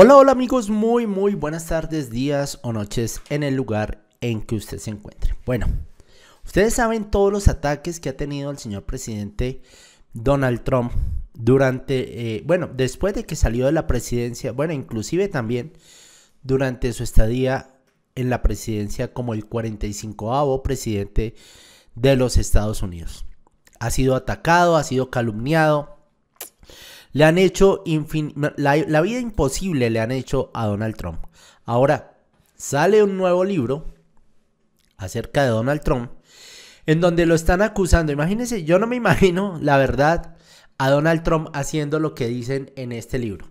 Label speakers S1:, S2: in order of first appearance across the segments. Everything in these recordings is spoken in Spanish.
S1: Hola, hola amigos, muy, muy buenas tardes, días o noches en el lugar en que usted se encuentre. Bueno, ustedes saben todos los ataques que ha tenido el señor presidente Donald Trump durante, eh, bueno, después de que salió de la presidencia, bueno, inclusive también durante su estadía en la presidencia como el 45avo presidente de los Estados Unidos. Ha sido atacado, ha sido calumniado, le han hecho la, vida imposible le han hecho a Donald Trump. Ahora, sale un nuevo libro acerca de Donald Trump, en donde lo están acusando. Imagínense, yo no me imagino, la verdad, a Donald Trump haciendo lo que dicen en este libro.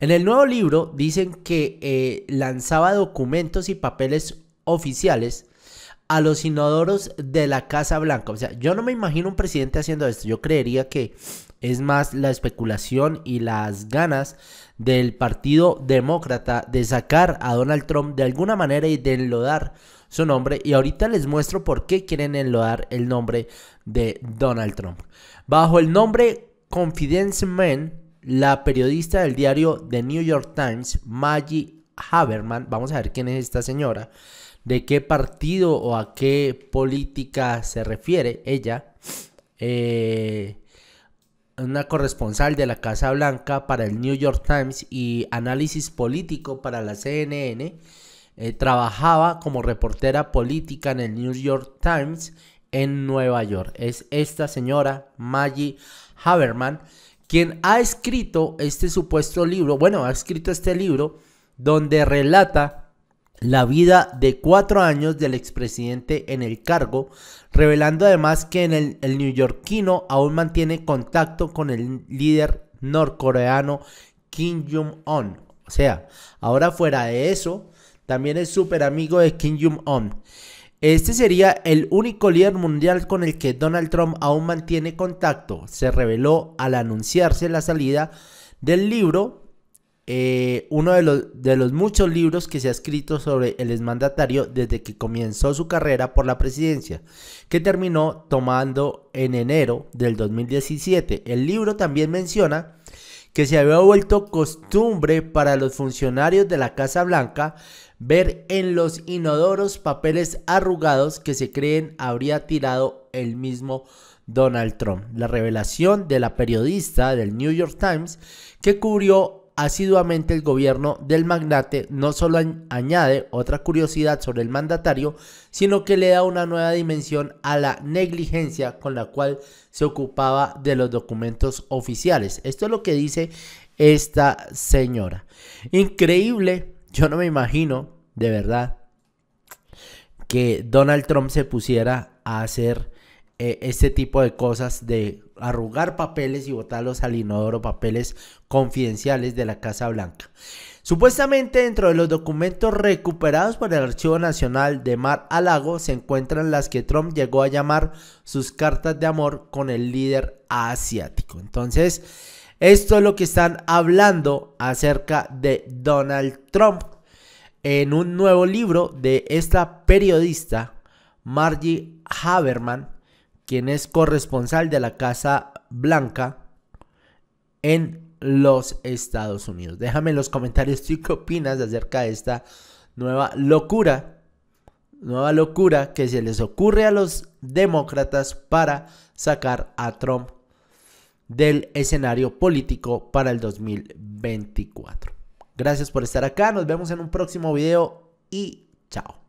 S1: En el nuevo libro dicen que eh, lanzaba documentos y papeles oficiales a los inodoros de la Casa Blanca. O sea, yo no me imagino un presidente haciendo esto. Yo creería que es más la especulación y las ganas del Partido Demócrata de sacar a Donald Trump de alguna manera y de enlodar su nombre. Y ahorita les muestro por qué quieren enlodar el nombre de Donald Trump. Bajo el nombre Confidence Man, la periodista del diario The New York Times, Maggie Haberman, vamos a ver quién es esta señora, de qué partido o a qué política se refiere ella, eh, una corresponsal de la Casa Blanca para el New York Times y análisis político para la CNN, eh, trabajaba como reportera política en el New York Times en Nueva York. Es esta señora Maggie Haberman quien ha escrito este supuesto libro, bueno, ha escrito este libro donde relata la vida de cuatro años del expresidente en el cargo, revelando además que en el, el neoyorquino aún mantiene contacto con el líder norcoreano Kim Jong-un. O sea, ahora fuera de eso, también es súper amigo de Kim Jong-un. Este sería el único líder mundial con el que Donald Trump aún mantiene contacto, se reveló al anunciarse la salida del libro eh, uno de los, de los muchos libros que se ha escrito sobre el exmandatario desde que comenzó su carrera por la presidencia, que terminó tomando en enero del 2017. El libro también menciona que se había vuelto costumbre para los funcionarios de la Casa Blanca ver en los inodoros papeles arrugados que se creen habría tirado el mismo Donald Trump. La revelación de la periodista del New York Times que cubrió asiduamente el gobierno del magnate no solo añade otra curiosidad sobre el mandatario, sino que le da una nueva dimensión a la negligencia con la cual se ocupaba de los documentos oficiales. Esto es lo que dice esta señora. Increíble, yo no me imagino, de verdad, que Donald Trump se pusiera a hacer este tipo de cosas de arrugar papeles y botarlos al inodoro, papeles confidenciales de la Casa Blanca. Supuestamente dentro de los documentos recuperados por el Archivo Nacional de Mar a Lago se encuentran las que Trump llegó a llamar sus cartas de amor con el líder asiático. Entonces, esto es lo que están hablando acerca de Donald Trump en un nuevo libro de esta periodista Margie Haberman quien es corresponsal de la Casa Blanca en los Estados Unidos. Déjame en los comentarios tú qué opinas acerca de esta nueva locura, nueva locura que se les ocurre a los demócratas para sacar a Trump del escenario político para el 2024. Gracias por estar acá, nos vemos en un próximo video y chao.